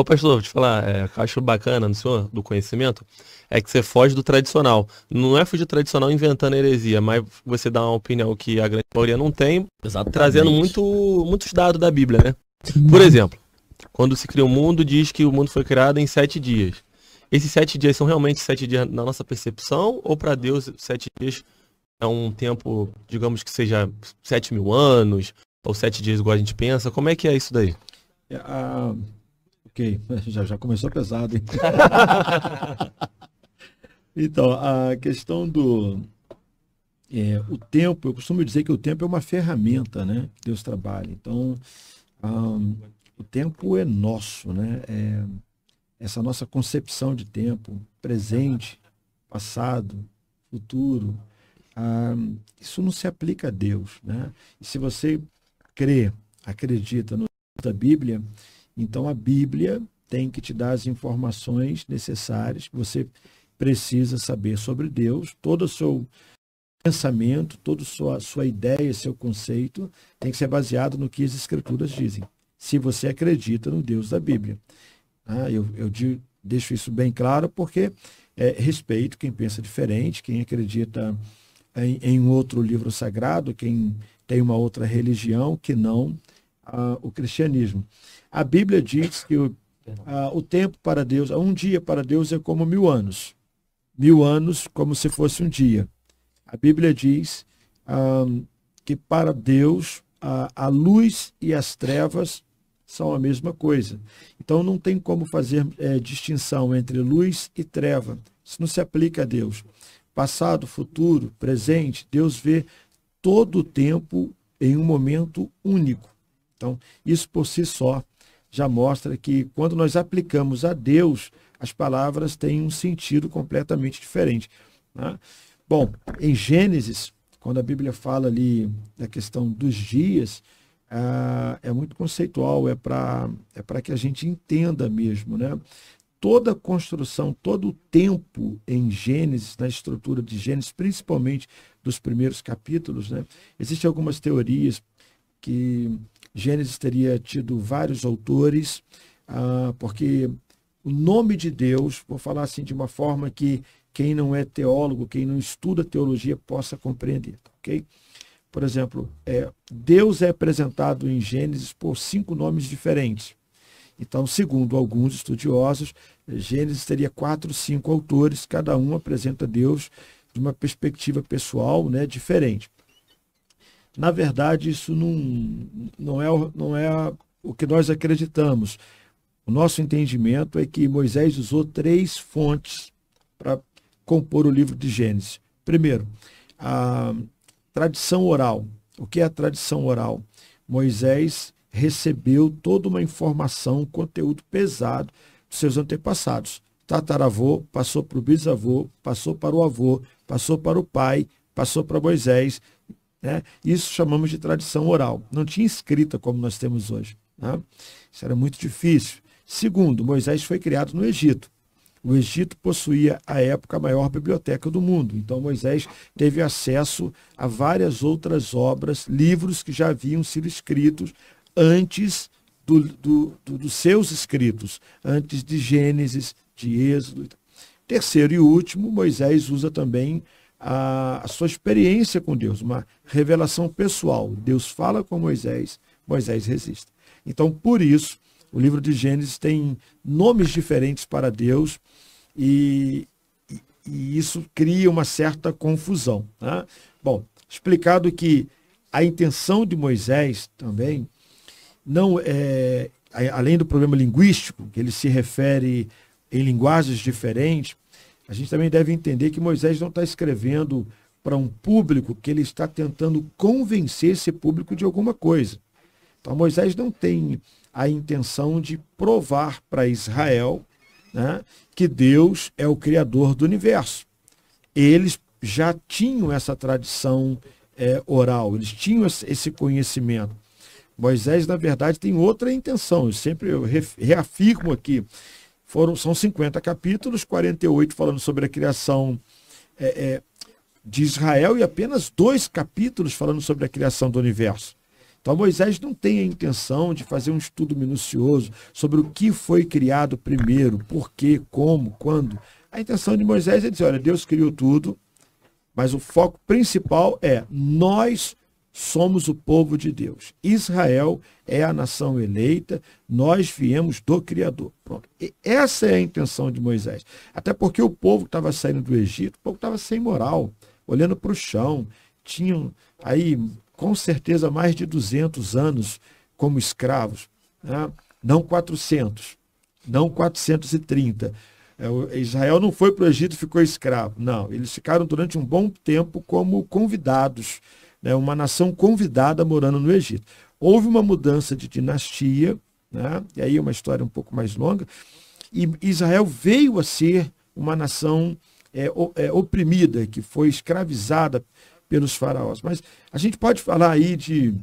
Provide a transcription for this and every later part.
Ô, pastor, vou te falar, é, acho bacana no senhor, do conhecimento, é que você foge do tradicional. Não é fugir do tradicional inventando heresia, mas você dá uma opinião que a grande maioria não tem, Exatamente. trazendo muito, muitos dados da Bíblia, né? Por exemplo, quando se cria o mundo, diz que o mundo foi criado em sete dias. Esses sete dias são realmente sete dias na nossa percepção, ou para Deus, sete dias é um tempo, digamos que seja sete mil anos, ou sete dias igual a gente pensa? Como é que é isso daí? É, a... Ok, já, já começou pesado, hein? então, a questão do. É, o tempo, eu costumo dizer que o tempo é uma ferramenta, né? Deus trabalha. Então, um, o tempo é nosso, né? É, essa nossa concepção de tempo, presente, passado, futuro, um, isso não se aplica a Deus, né? E se você crê, acredita no da Bíblia, então a Bíblia tem que te dar as informações necessárias que você precisa saber sobre Deus. Todo o seu pensamento, toda a sua, sua ideia, seu conceito tem que ser baseado no que as Escrituras dizem. Se você acredita no Deus da Bíblia. Ah, eu, eu deixo isso bem claro porque é, respeito quem pensa diferente, quem acredita em, em outro livro sagrado, quem tem uma outra religião que não uh, o cristianismo. A Bíblia diz que o, uh, o tempo para Deus, um dia para Deus é como mil anos. Mil anos como se fosse um dia. A Bíblia diz uh, que para Deus a luz e as trevas são a mesma coisa. Então não tem como fazer é, distinção entre luz e treva. Isso não se aplica a Deus. Passado, futuro, presente, Deus vê todo o tempo em um momento único. Então, isso por si só já mostra que quando nós aplicamos a Deus, as palavras têm um sentido completamente diferente. Né? Bom, em Gênesis, quando a Bíblia fala ali da questão dos dias, ah, é muito conceitual, é para é que a gente entenda mesmo. Né? Toda a construção, todo o tempo em Gênesis, na estrutura de Gênesis, principalmente dos primeiros capítulos, né? existem algumas teorias que Gênesis teria tido vários autores, ah, porque o nome de Deus, vou falar assim de uma forma que quem não é teólogo, quem não estuda teologia possa compreender, tá ok? Por exemplo, é, Deus é apresentado em Gênesis por cinco nomes diferentes. Então, segundo alguns estudiosos, Gênesis teria quatro, cinco autores, cada um apresenta Deus de uma perspectiva pessoal né, diferente. Na verdade, isso não, não é, não é a, o que nós acreditamos. O nosso entendimento é que Moisés usou três fontes para compor o livro de Gênesis. Primeiro, a tradição oral. O que é a tradição oral? Moisés recebeu toda uma informação, um conteúdo pesado dos seus antepassados. Tataravô passou para o bisavô, passou para o avô, passou para o pai, passou para Moisés, né? Isso chamamos de tradição oral. Não tinha escrita como nós temos hoje. Né? Isso era muito difícil. Segundo, Moisés foi criado no Egito. O Egito possuía, à época, a maior biblioteca do mundo. Então, Moisés teve acesso a várias outras obras, livros que já haviam sido escritos antes do, do, do, dos seus escritos, antes de Gênesis, de Êxodo. Terceiro e último, Moisés usa também a, a sua experiência com Deus, uma revelação pessoal. Deus fala com Moisés, Moisés resiste. Então, por isso, o livro de Gênesis tem nomes diferentes para Deus e, e, e isso cria uma certa confusão. Né? Bom, explicado que a intenção de Moisés também não é além do problema linguístico, que ele se refere em linguagens diferentes, a gente também deve entender que Moisés não está escrevendo para um público que ele está tentando convencer esse público de alguma coisa. Então, Moisés não tem a intenção de provar para Israel né, que Deus é o criador do universo. Eles já tinham essa tradição é, oral, eles tinham esse conhecimento. Moisés, na verdade, tem outra intenção. Eu sempre reafirmo aqui foram, são 50 capítulos, 48 falando sobre a criação é, é, de Israel e apenas dois capítulos falando sobre a criação do universo. Então Moisés não tem a intenção de fazer um estudo minucioso sobre o que foi criado primeiro, por quê, como, quando. A intenção de Moisés é dizer, olha, Deus criou tudo, mas o foco principal é nós somos o povo de Deus. Israel é a nação eleita, nós viemos do Criador. Pronto. E essa é a intenção de Moisés. Até porque o povo que estava saindo do Egito, o povo estava sem moral, olhando para o chão. Tinham aí, com certeza, mais de 200 anos como escravos. Né? Não 400, não 430. É, Israel não foi para o Egito e ficou escravo. Não, eles ficaram durante um bom tempo como convidados né, uma nação convidada morando no Egito. Houve uma mudança de dinastia, né, e aí é uma história um pouco mais longa, e Israel veio a ser uma nação é, é, oprimida, que foi escravizada pelos faraós. Mas a gente pode falar aí de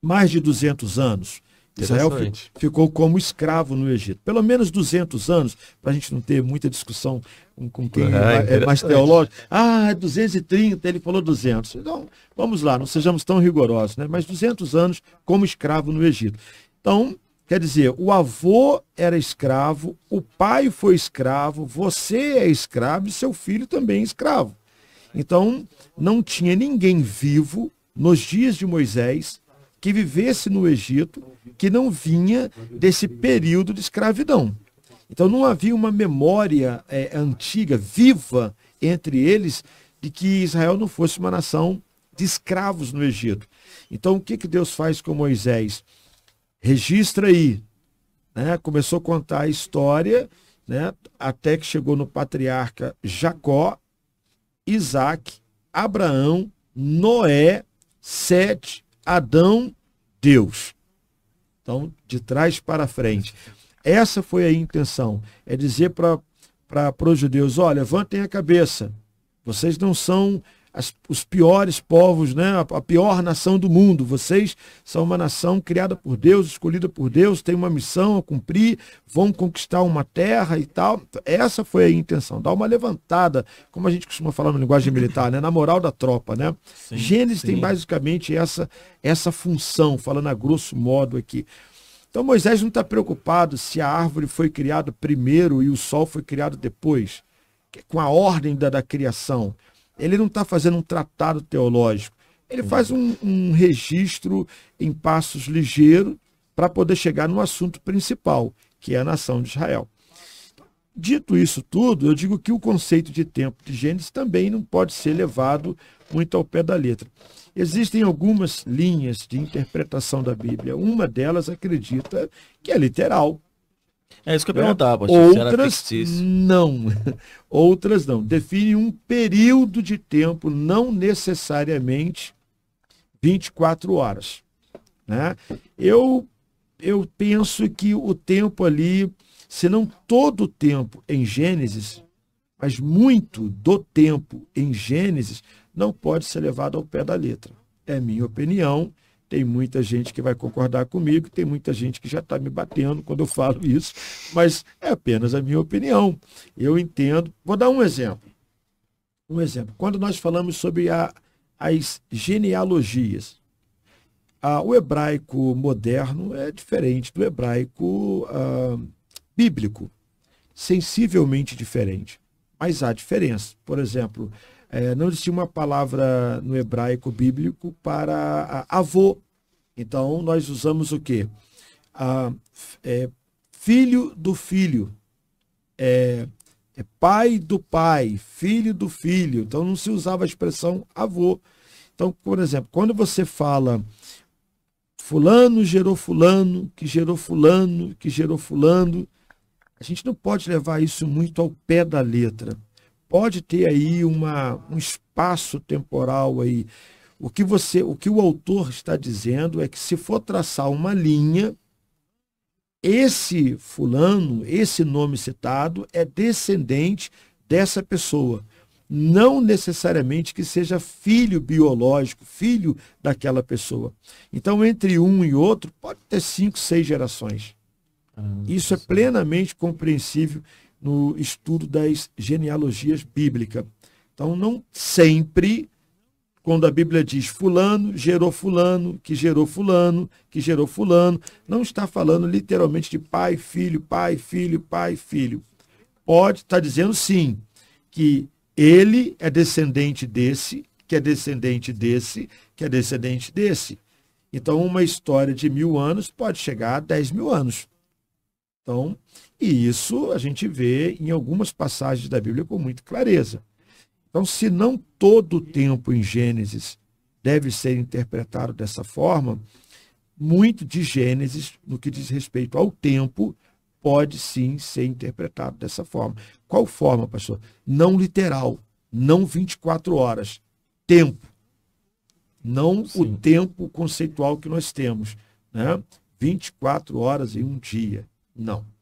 mais de 200 anos Israel ficou como escravo no Egito. Pelo menos 200 anos, para a gente não ter muita discussão com, com quem é, é, é mais teológico. Ah, 230, é ele falou 200. Então, vamos lá, não sejamos tão rigorosos, né? mas 200 anos como escravo no Egito. Então, quer dizer, o avô era escravo, o pai foi escravo, você é escravo e seu filho também é escravo. Então, não tinha ninguém vivo nos dias de Moisés que vivesse no Egito que não vinha desse período de escravidão. Então não havia uma memória é, antiga, viva entre eles, de que Israel não fosse uma nação de escravos no Egito. Então o que, que Deus faz com Moisés? Registra aí. Né? Começou a contar a história né? até que chegou no patriarca Jacó, Isaac, Abraão, Noé, Sete, Adão, Deus. Então, de trás para frente. Essa foi a intenção. É dizer para os judeus: olha, levantem a cabeça. Vocês não são as, os piores povos, né? A, a, pior nação do mundo. Vocês são uma nação criada por Deus, escolhida por Deus, tem uma missão a cumprir, vão conquistar uma terra e tal. Essa foi a intenção, dar uma levantada, como a gente costuma falar na linguagem militar, né? Na moral da tropa, né? Sim, Gênesis sim. tem basicamente essa, essa função, falando a grosso modo aqui. Então Moisés não está preocupado se a árvore foi criada primeiro e o sol foi criado depois, é com a ordem da, da criação. Ele não está fazendo um tratado teológico. Ele faz um, um registro em passos ligeiros para poder chegar no assunto principal, que é a nação de Israel. Dito isso tudo, eu digo que o conceito de tempo de Gênesis também não pode ser levado muito ao pé da letra. Existem algumas linhas de interpretação da Bíblia. Uma delas acredita que é literal, é isso que eu ia né? perguntar, poxa, Outras não. Outras não. Define um período de tempo, não necessariamente 24 horas. Né? Eu, eu penso que o tempo ali, se não todo o tempo em Gênesis, mas muito do tempo em Gênesis, não pode ser levado ao pé da letra. É minha opinião. Tem muita gente que vai concordar comigo, tem muita gente que já está me batendo quando eu falo isso, mas é apenas a minha opinião. Eu entendo. Vou dar um exemplo. Um exemplo. Quando nós falamos sobre a, as genealogias, a, o hebraico moderno é diferente do hebraico a, ah, bíblico, sensivelmente diferente, mas há diferença. Por exemplo, é, não existia uma palavra no hebraico bíblico para avô. Então, nós usamos o quê? é, filho do filho. É, é pai do pai, filho do filho. Então não se usava a expressão avô. Então, por exemplo, quando você fala fulano gerou fulano, que gerou fulano, que gerou fulano, a gente não pode levar isso muito ao pé da letra pode ter aí uma, um espaço temporal aí. O que você, o que o autor está dizendo é que se for traçar uma linha, esse fulano, esse nome citado é descendente dessa pessoa, não necessariamente que seja filho biológico, filho daquela pessoa. Então, entre um e outro, pode ter cinco, seis gerações. Ah, Isso é plenamente compreensível no estudo das genealogias bíblicas. Então, não sempre, quando a Bíblia diz fulano, gerou fulano, que gerou fulano, que gerou fulano, não está falando literalmente de pai, filho, pai, filho, pai, filho. Pode estar dizendo sim, que ele é descendente desse, que é descendente desse, que é descendente desse. Então, uma história de mil anos pode chegar a dez mil anos. Então, e isso a gente vê em algumas passagens da Bíblia com muita clareza. Então, se não todo o tempo em Gênesis deve ser interpretado dessa forma, muito de Gênesis, no que diz respeito ao tempo, pode sim ser interpretado dessa forma. Qual forma, pastor? Não literal, não 24 horas, tempo. Não sim. o tempo conceitual que nós temos, né? 24 horas em um dia. Não.